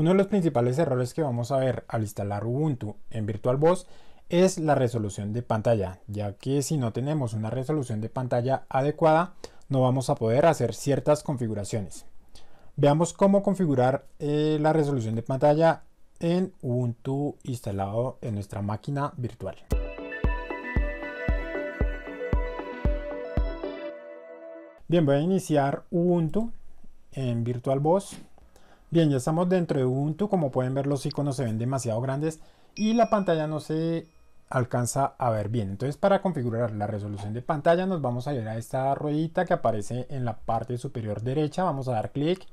Uno de los principales errores que vamos a ver al instalar Ubuntu en VirtualBox es la resolución de pantalla, ya que si no tenemos una resolución de pantalla adecuada, no vamos a poder hacer ciertas configuraciones. Veamos cómo configurar eh, la resolución de pantalla en Ubuntu instalado en nuestra máquina virtual. Bien, voy a iniciar Ubuntu en VirtualBox Bien, ya estamos dentro de Ubuntu. Como pueden ver, los iconos se ven demasiado grandes y la pantalla no se alcanza a ver bien. Entonces, para configurar la resolución de pantalla, nos vamos a ir a esta ruedita que aparece en la parte superior derecha. Vamos a dar clic.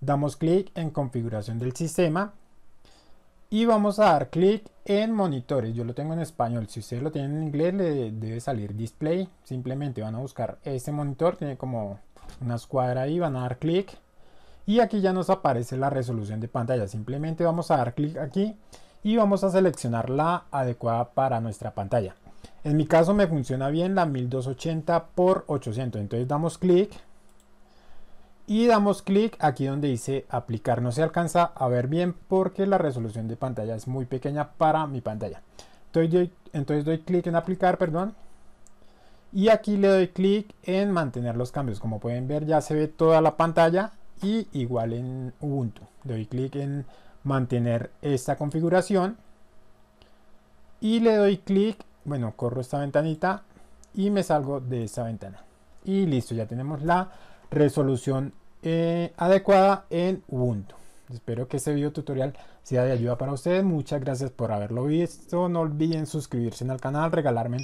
Damos clic en configuración del sistema y vamos a dar clic en monitores. Yo lo tengo en español. Si ustedes lo tienen en inglés, le debe salir display. Simplemente van a buscar este monitor. Tiene como una cuadras ahí. Van a dar clic y aquí ya nos aparece la resolución de pantalla. Simplemente vamos a dar clic aquí y vamos a seleccionar la adecuada para nuestra pantalla. En mi caso me funciona bien la 1280 por 800. Entonces damos clic y damos clic aquí donde dice aplicar. No se alcanza a ver bien porque la resolución de pantalla es muy pequeña para mi pantalla. Entonces doy, entonces doy clic en aplicar, perdón. Y aquí le doy clic en mantener los cambios. Como pueden ver ya se ve toda la pantalla y igual en Ubuntu. Doy clic en mantener esta configuración y le doy clic, bueno, corro esta ventanita y me salgo de esta ventana. Y listo, ya tenemos la resolución eh, adecuada en Ubuntu. Espero que este video tutorial sea de ayuda para ustedes. Muchas gracias por haberlo visto. No olviden suscribirse al canal, regalarme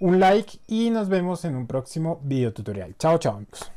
un like y nos vemos en un próximo video tutorial. Chao, chao amigos.